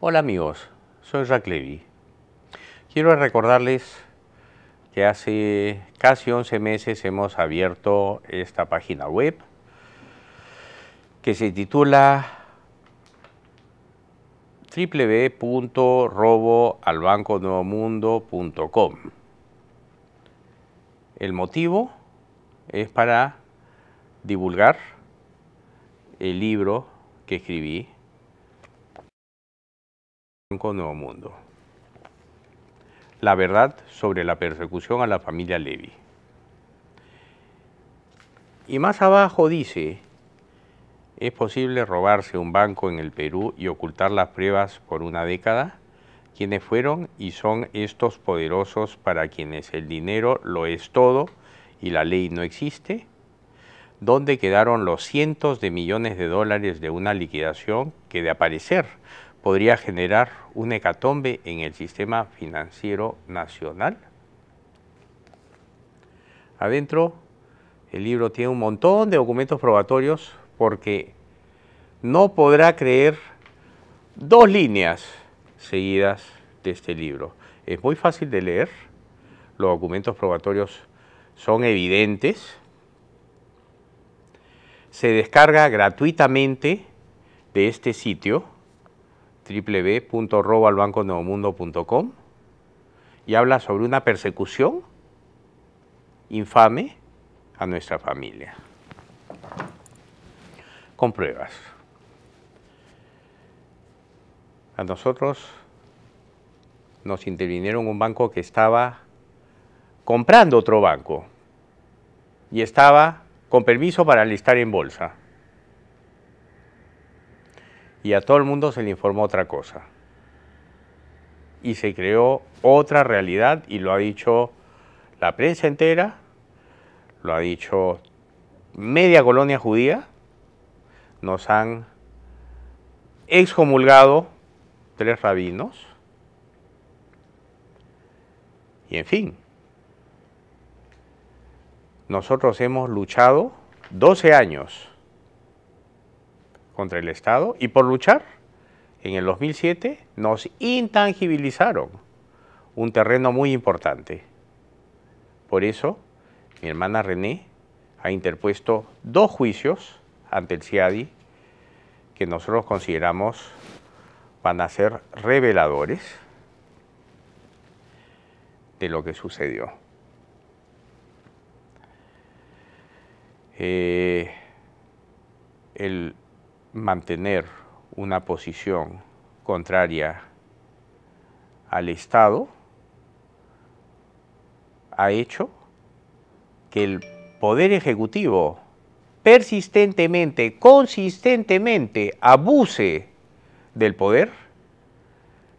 Hola amigos, soy Jacques Levy. Quiero recordarles que hace casi 11 meses hemos abierto esta página web que se titula www.roboalbanconuevomundo.com. El motivo es para divulgar el libro que escribí Banco Nuevo Mundo. La verdad sobre la persecución a la familia Levy. Y más abajo dice, ¿es posible robarse un banco en el Perú y ocultar las pruebas por una década? ¿Quiénes fueron y son estos poderosos para quienes el dinero lo es todo y la ley no existe? ¿Dónde quedaron los cientos de millones de dólares de una liquidación que de aparecer podría generar una hecatombe en el sistema financiero nacional. Adentro, el libro tiene un montón de documentos probatorios porque no podrá creer dos líneas seguidas de este libro. Es muy fácil de leer, los documentos probatorios son evidentes, se descarga gratuitamente de este sitio www.robalbanconeomundo.com, y habla sobre una persecución infame a nuestra familia. Con pruebas. A nosotros nos intervinieron un banco que estaba comprando otro banco y estaba con permiso para listar en bolsa y a todo el mundo se le informó otra cosa. Y se creó otra realidad y lo ha dicho la prensa entera, lo ha dicho media colonia judía, nos han excomulgado tres rabinos y en fin. Nosotros hemos luchado 12 años contra el Estado y por luchar. En el 2007 nos intangibilizaron un terreno muy importante. Por eso, mi hermana René ha interpuesto dos juicios ante el CIADI que nosotros consideramos van a ser reveladores de lo que sucedió. Eh, el mantener una posición contraria al Estado ha hecho que el Poder Ejecutivo persistentemente, consistentemente abuse del poder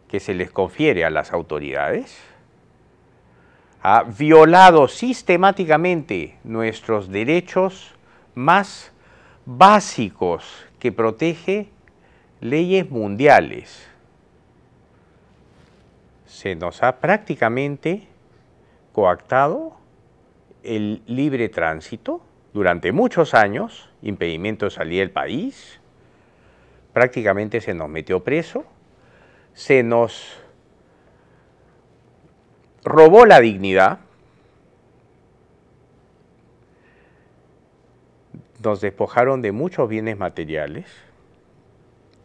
que se les confiere a las autoridades, ha violado sistemáticamente nuestros derechos más básicos que protege leyes mundiales. Se nos ha prácticamente coactado el libre tránsito durante muchos años, impedimento de salir del país, prácticamente se nos metió preso, se nos robó la dignidad, nos despojaron de muchos bienes materiales,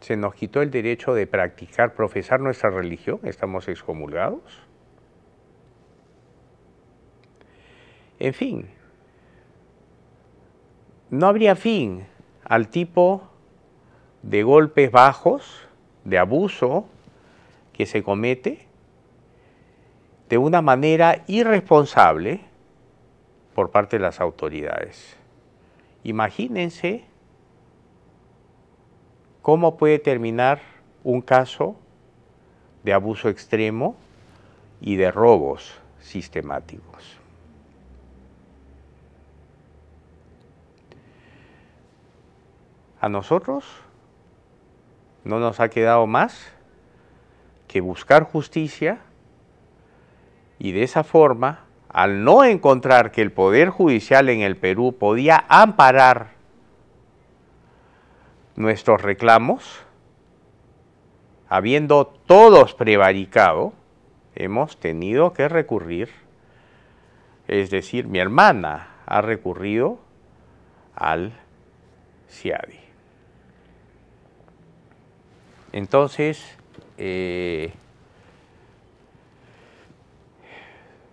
se nos quitó el derecho de practicar, profesar nuestra religión, estamos excomulgados. En fin, no habría fin al tipo de golpes bajos, de abuso que se comete de una manera irresponsable por parte de las autoridades. Imagínense cómo puede terminar un caso de abuso extremo y de robos sistemáticos. A nosotros no nos ha quedado más que buscar justicia y de esa forma al no encontrar que el Poder Judicial en el Perú podía amparar nuestros reclamos, habiendo todos prevaricado, hemos tenido que recurrir, es decir, mi hermana ha recurrido al CIADI. Entonces, eh,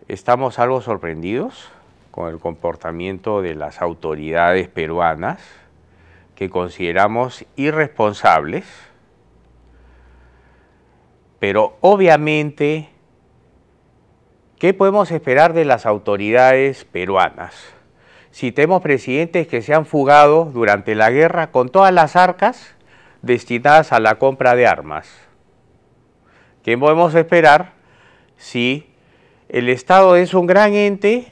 Estamos algo sorprendidos con el comportamiento de las autoridades peruanas que consideramos irresponsables, pero obviamente, ¿qué podemos esperar de las autoridades peruanas? Si tenemos presidentes que se han fugado durante la guerra con todas las arcas destinadas a la compra de armas, ¿qué podemos esperar si el Estado es un gran ente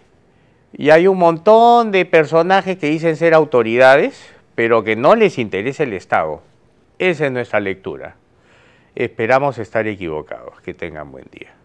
y hay un montón de personajes que dicen ser autoridades, pero que no les interesa el Estado. Esa es nuestra lectura. Esperamos estar equivocados. Que tengan buen día.